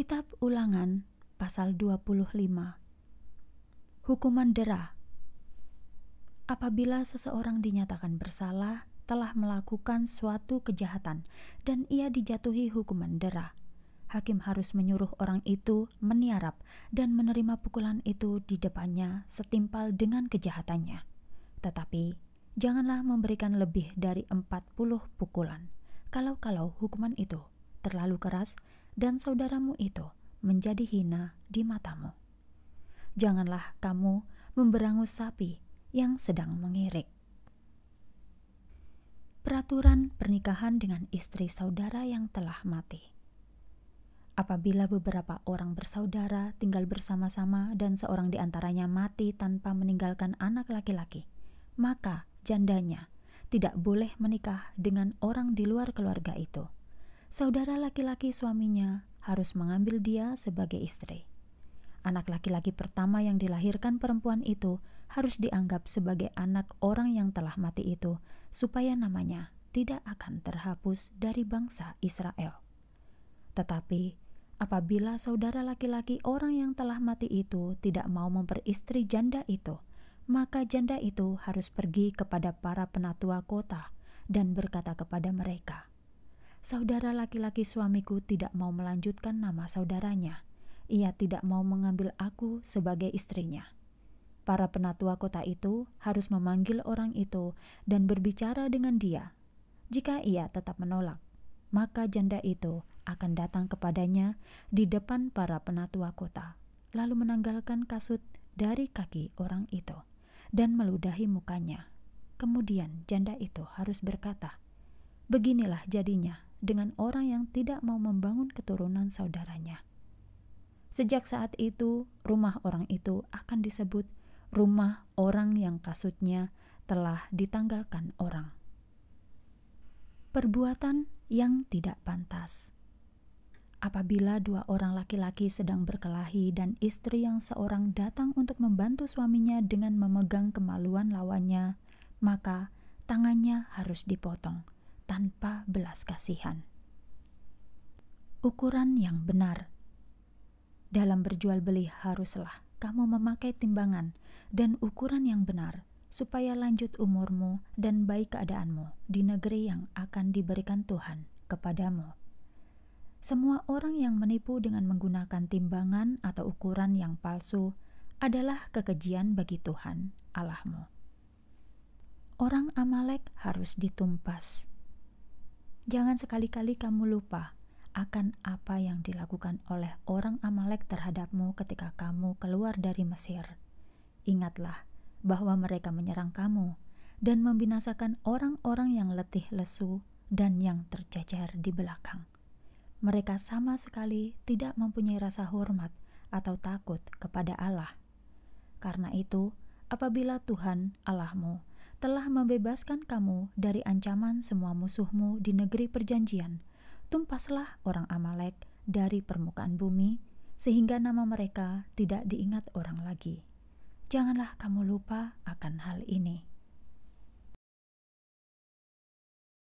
Kitab Ulangan pasal 25 Hukuman dera Apabila seseorang dinyatakan bersalah telah melakukan suatu kejahatan dan ia dijatuhi hukuman dera hakim harus menyuruh orang itu meniarap dan menerima pukulan itu di depannya setimpal dengan kejahatannya. Tetapi, janganlah memberikan lebih dari 40 pukulan. Kalau-kalau hukuman itu terlalu keras dan saudaramu itu menjadi hina di matamu. Janganlah kamu memberangus sapi yang sedang mengirik. Peraturan pernikahan dengan istri saudara yang telah mati. Apabila beberapa orang bersaudara tinggal bersama-sama dan seorang di antaranya mati tanpa meninggalkan anak laki-laki, maka jandanya tidak boleh menikah dengan orang di luar keluarga itu saudara laki-laki suaminya harus mengambil dia sebagai istri. Anak laki-laki pertama yang dilahirkan perempuan itu harus dianggap sebagai anak orang yang telah mati itu, supaya namanya tidak akan terhapus dari bangsa Israel. Tetapi apabila saudara laki-laki orang yang telah mati itu tidak mau memperistri janda itu, maka janda itu harus pergi kepada para penatua kota dan berkata kepada mereka, Saudara laki-laki suamiku tidak mau melanjutkan nama saudaranya. Ia tidak mau mengambil aku sebagai istrinya. Para penatua kota itu harus memanggil orang itu dan berbicara dengan dia. Jika ia tetap menolak, maka janda itu akan datang kepadanya di depan para penatua kota, lalu menanggalkan kasut dari kaki orang itu dan meludahi mukanya. Kemudian janda itu harus berkata, "Beginilah jadinya dengan orang yang tidak mau membangun keturunan saudaranya. Sejak saat itu, rumah orang itu akan disebut rumah orang yang kasutnya telah ditanggalkan orang. Perbuatan yang tidak pantas. Apabila dua orang laki-laki sedang berkelahi dan istri yang seorang datang untuk membantu suaminya dengan memegang kemaluan lawannya, maka tangannya harus dipotong tanpa belas kasihan. Ukuran yang benar dalam berjual beli haruslah kamu memakai timbangan dan ukuran yang benar, supaya lanjut umurmu dan baik keadaanmu di negeri yang akan diberikan Tuhan kepadamu. Semua orang yang menipu dengan menggunakan timbangan atau ukuran yang palsu adalah kekejian bagi Tuhan Allahmu. Orang Amalek harus ditumpas Jangan sekali-kali kamu lupa akan apa yang dilakukan oleh orang Amalek terhadapmu ketika kamu keluar dari Mesir. Ingatlah bahwa mereka menyerang kamu dan membinasakan orang-orang yang letih lesu dan yang tercecer di belakang. Mereka sama sekali tidak mempunyai rasa hormat atau takut kepada Allah. Karena itu, apabila Tuhan Allahmu telah membebaskan kamu dari ancaman semua musuhmu di negeri perjanjian. Tumpaslah orang Amalek dari permukaan bumi, sehingga nama mereka tidak diingat orang lagi. Janganlah kamu lupa akan hal ini.